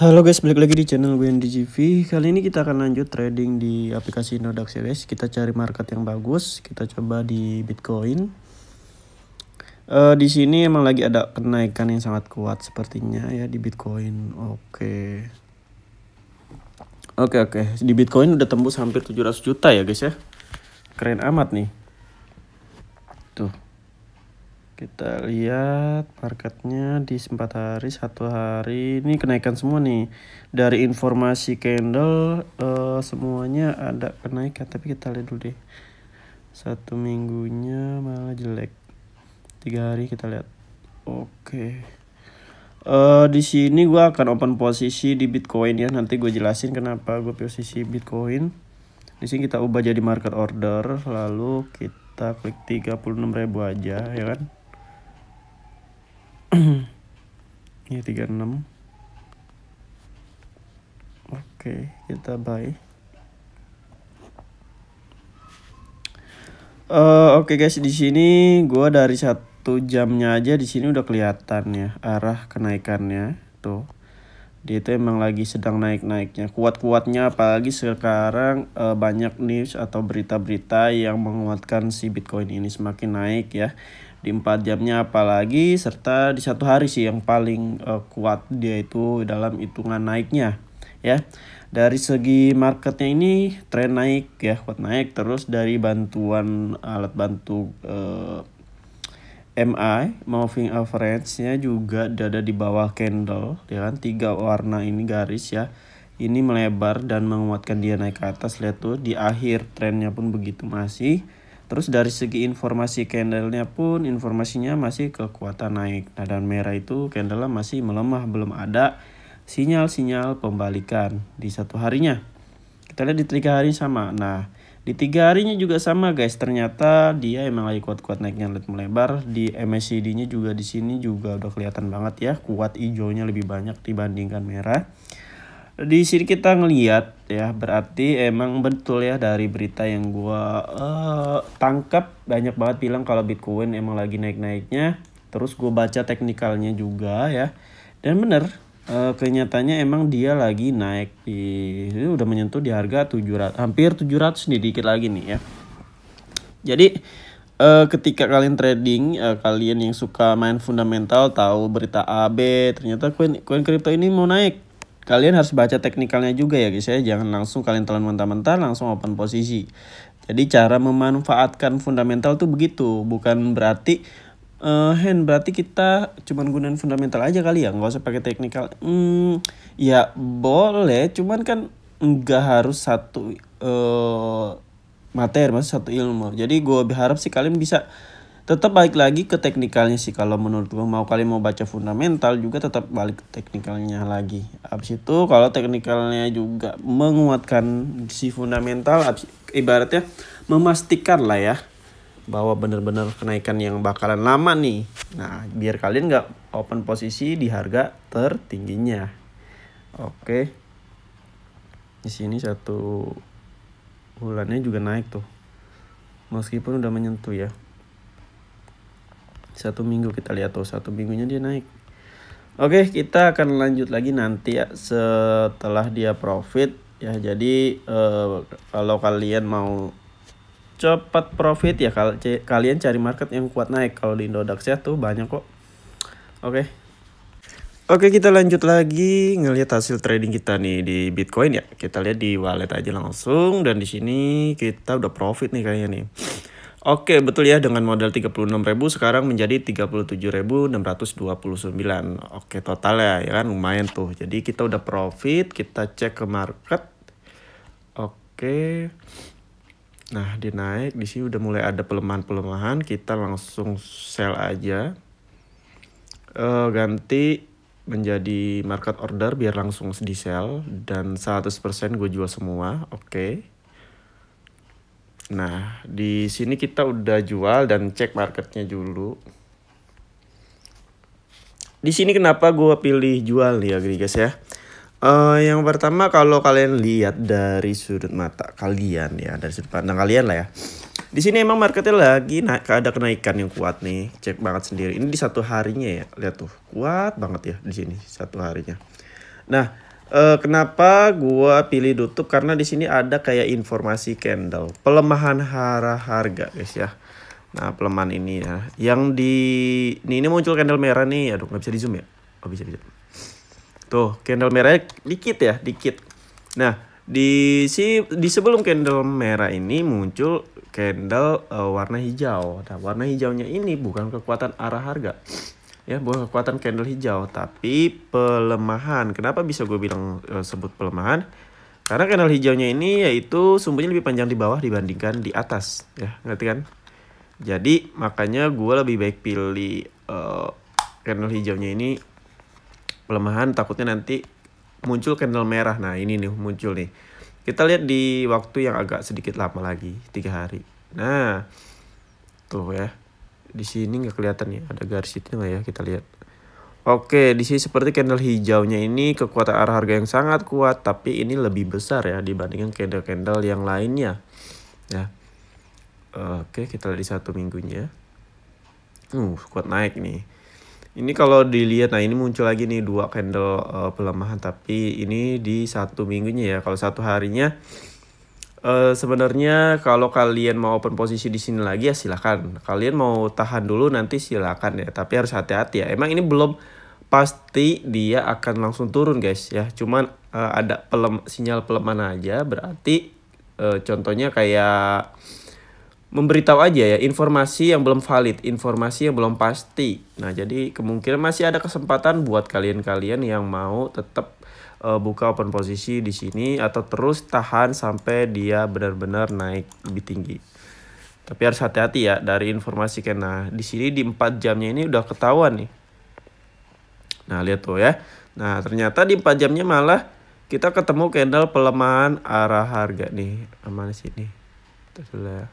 Halo guys, balik lagi di channel gue Kali ini kita akan lanjut trading di aplikasi Nodax ya guys. Kita cari market yang bagus, kita coba di Bitcoin. Uh, di sini emang lagi ada kenaikan yang sangat kuat sepertinya ya di Bitcoin. Oke. Okay. Oke okay, oke, okay. di Bitcoin udah tembus hampir 700 juta ya guys ya. Keren amat nih kita lihat marketnya di sempat hari satu hari ini kenaikan semua nih dari informasi candle uh, semuanya ada kenaikan tapi kita lihat dulu deh satu minggunya malah jelek tiga hari kita lihat oke okay. uh, eh, di sini gue akan open posisi di bitcoin ya nanti gue jelasin kenapa gue posisi bitcoin di sini kita ubah jadi market order lalu kita klik 36.000 aja ya kan ya 36 oke kita bye Uh, Oke okay guys, di sini gua dari satu jamnya aja di sini udah kelihatan ya arah kenaikannya tuh. Dia itu emang lagi sedang naik-naiknya, kuat-kuatnya apalagi sekarang uh, banyak news atau berita-berita yang menguatkan si Bitcoin ini semakin naik ya di empat jamnya apalagi serta di satu hari sih yang paling uh, kuat dia itu dalam hitungan naiknya ya dari segi marketnya ini tren naik ya kuat naik terus dari bantuan alat bantu uh, eh, MI moving average-nya juga ada di bawah candle ya kan. tiga warna ini garis ya ini melebar dan menguatkan dia naik ke atas lihat tuh di akhir trennya pun begitu masih Terus dari segi informasi candlenya pun informasinya masih kekuatan naik. Nah dan merah itu candlenya masih melemah, belum ada sinyal-sinyal pembalikan di satu harinya. Kita lihat di tiga hari sama. Nah di tiga harinya juga sama guys. Ternyata dia emang lagi kuat-kuat naiknya lihat melebar. Di MACD-nya juga di sini juga udah kelihatan banget ya kuat hijaunya lebih banyak dibandingkan merah di sini kita ngeliat ya berarti emang betul ya dari berita yang gua uh, tangkap banyak banget bilang kalau Bitcoin emang lagi naik-naiknya terus gue baca teknikalnya juga ya dan bener uh, kenyataannya emang dia lagi naik di udah menyentuh di harga 700 hampir 700 nih dikit lagi nih ya jadi uh, ketika kalian trading, uh, kalian yang suka main fundamental tahu berita AB ternyata koin koin kripto ini mau naik kalian harus baca teknikalnya juga ya guys ya jangan langsung kalian telan mentah-mentah langsung open posisi jadi cara memanfaatkan fundamental tuh begitu bukan berarti uh, eh, hand berarti kita cuman gunain fundamental aja kali ya nggak usah pakai teknikal hmm, ya boleh cuman kan nggak harus satu uh, materi mas satu ilmu jadi gue berharap sih kalian bisa tetap balik lagi ke teknikalnya sih kalau menurut gue mau kalian mau baca fundamental juga tetap balik ke teknikalnya lagi abis itu kalau teknikalnya juga menguatkan si fundamental abis, ibaratnya memastikan lah ya bahwa benar-benar kenaikan yang bakalan lama nih nah biar kalian nggak open posisi di harga tertingginya oke di sini satu bulannya juga naik tuh meskipun udah menyentuh ya satu minggu kita lihat tuh satu minggunya dia naik oke kita akan lanjut lagi nanti ya setelah dia profit ya jadi eh, kalau kalian mau cepat profit ya kal kalian cari market yang kuat naik kalau di Indodax ya tuh banyak kok oke oke kita lanjut lagi ngelihat hasil trading kita nih di Bitcoin ya kita lihat di wallet aja langsung dan di sini kita udah profit nih kayaknya nih Oke, betul ya dengan modal 36.000 sekarang menjadi 37.629. Oke, total ya, ya kan lumayan tuh. Jadi kita udah profit, kita cek ke market. Oke. Nah, dia naik di sini udah mulai ada pelemahan-pelemahan, kita langsung sell aja. Uh, ganti menjadi market order biar langsung di sell dan 100% gue jual semua. Oke. Okay. Nah, di sini kita udah jual dan cek marketnya dulu. Di sini kenapa gue pilih jual nih ya guys ya. Uh, yang pertama kalau kalian lihat dari sudut mata kalian ya, dari sudut pandang kalian lah ya. Di sini emang marketnya lagi naik, ada kenaikan yang kuat nih, cek banget sendiri. Ini di satu harinya ya, lihat tuh kuat banget ya di sini satu harinya. Nah, Uh, kenapa gua pilih tutup karena di sini ada kayak informasi candle pelemahan hara harga guys ya nah pelemahan ini ya yang di ini, ini muncul candle merah nih aduh nggak bisa di zoom ya oh bisa bisa tuh candle merah dikit ya dikit nah di si di sebelum candle merah ini muncul candle uh, warna hijau nah warna hijaunya ini bukan kekuatan arah harga ya bukan kekuatan candle hijau tapi pelemahan kenapa bisa gue bilang e, sebut pelemahan karena candle hijaunya ini yaitu sumbunya lebih panjang di bawah dibandingkan di atas ya ngerti kan jadi makanya gue lebih baik pilih e, candle hijaunya ini pelemahan takutnya nanti muncul candle merah nah ini nih muncul nih kita lihat di waktu yang agak sedikit lama lagi tiga hari nah tuh ya di sini nggak kelihatan ya ada garis itu nggak ya kita lihat Oke, di sini seperti candle hijaunya ini kekuatan arah harga yang sangat kuat, tapi ini lebih besar ya dibandingkan candle-candle yang lainnya. Ya. Oke, kita lihat di satu minggunya. Uh, kuat naik nih. Ini kalau dilihat, nah ini muncul lagi nih dua candle uh, pelemahan, tapi ini di satu minggunya ya. Kalau satu harinya Uh, sebenarnya kalau kalian mau open posisi di sini lagi ya silakan. Kalian mau tahan dulu nanti silakan ya. Tapi harus hati-hati ya. Emang ini belum pasti dia akan langsung turun guys ya. Cuman uh, ada pelem sinyal pelemahan aja. Berarti uh, contohnya kayak memberitahu aja ya informasi yang belum valid, informasi yang belum pasti. Nah, jadi kemungkinan masih ada kesempatan buat kalian-kalian yang mau tetap uh, eh, buka open posisi di sini atau terus tahan sampai dia benar-benar naik lebih tinggi. Tapi harus hati-hati ya dari informasi karena di sini di 4 jamnya ini udah ketahuan nih. Nah, lihat tuh ya. Nah, ternyata di 4 jamnya malah kita ketemu candle pelemahan arah harga nih. Aman sini. Terus ya.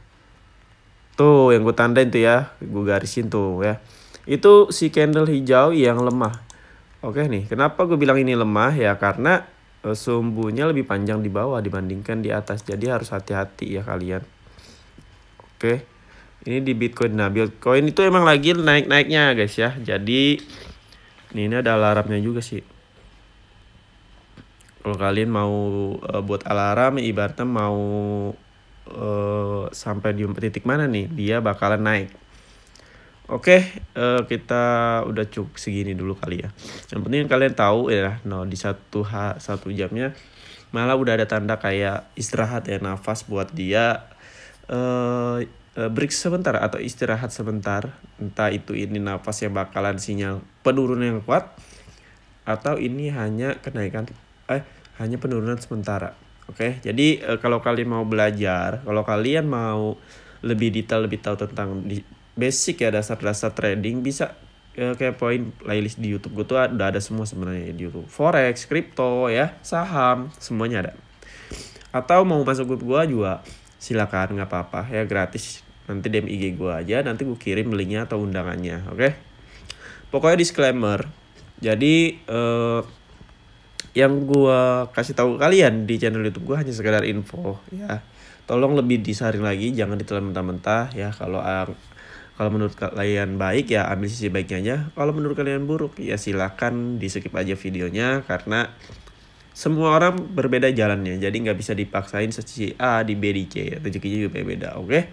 Tuh yang gue tandain tuh ya, gue garisin tuh ya. Itu si candle hijau yang lemah. Oke nih, kenapa gue bilang ini lemah ya? Karena eh, sumbunya lebih panjang di bawah dibandingkan di atas. Jadi harus hati-hati ya kalian. Oke. Ini di Bitcoin. Nah, Bitcoin itu emang lagi naik-naiknya guys ya. Jadi ini ada alarmnya juga sih kalau kalian mau eh, buat alarm ibaratnya mau sampai di titik mana nih dia bakalan naik. Oke, okay, uh, eh, kita udah cukup segini dulu kali ya. Yang penting kalian tahu ya, no di satu ha, satu jamnya malah udah ada tanda kayak istirahat ya nafas buat dia uh, break sebentar atau istirahat sebentar. Entah itu ini nafas yang bakalan sinyal penurunan yang kuat atau ini hanya kenaikan eh hanya penurunan sementara. Oke, okay? jadi e, kalau kalian mau belajar, kalau kalian mau lebih detail lebih tahu tentang di basic ya dasar-dasar trading bisa e, eh, kayak poin playlist di YouTube gue tuh udah ada semua sebenarnya di YouTube. Forex, crypto ya, saham, semuanya ada. Atau mau masuk grup gue juga silakan nggak apa-apa ya gratis nanti DM IG gue aja nanti gue kirim linknya atau undangannya oke okay? pokoknya disclaimer jadi eh, yang gue kasih tahu kalian di channel YouTube gue hanya sekedar info ya. Tolong lebih disaring lagi, jangan ditelan mentah-mentah ya. Kalau ah, kalau menurut kalian baik ya ambil sisi baiknya aja. Kalau menurut kalian buruk ya silakan di skip aja videonya karena semua orang berbeda jalannya. Jadi nggak bisa dipaksain sisi A di B di C. Rezekinya juga beda, oke? Okay?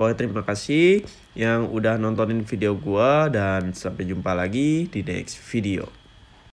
Oke, terima kasih yang udah nontonin video gua dan sampai jumpa lagi di next video.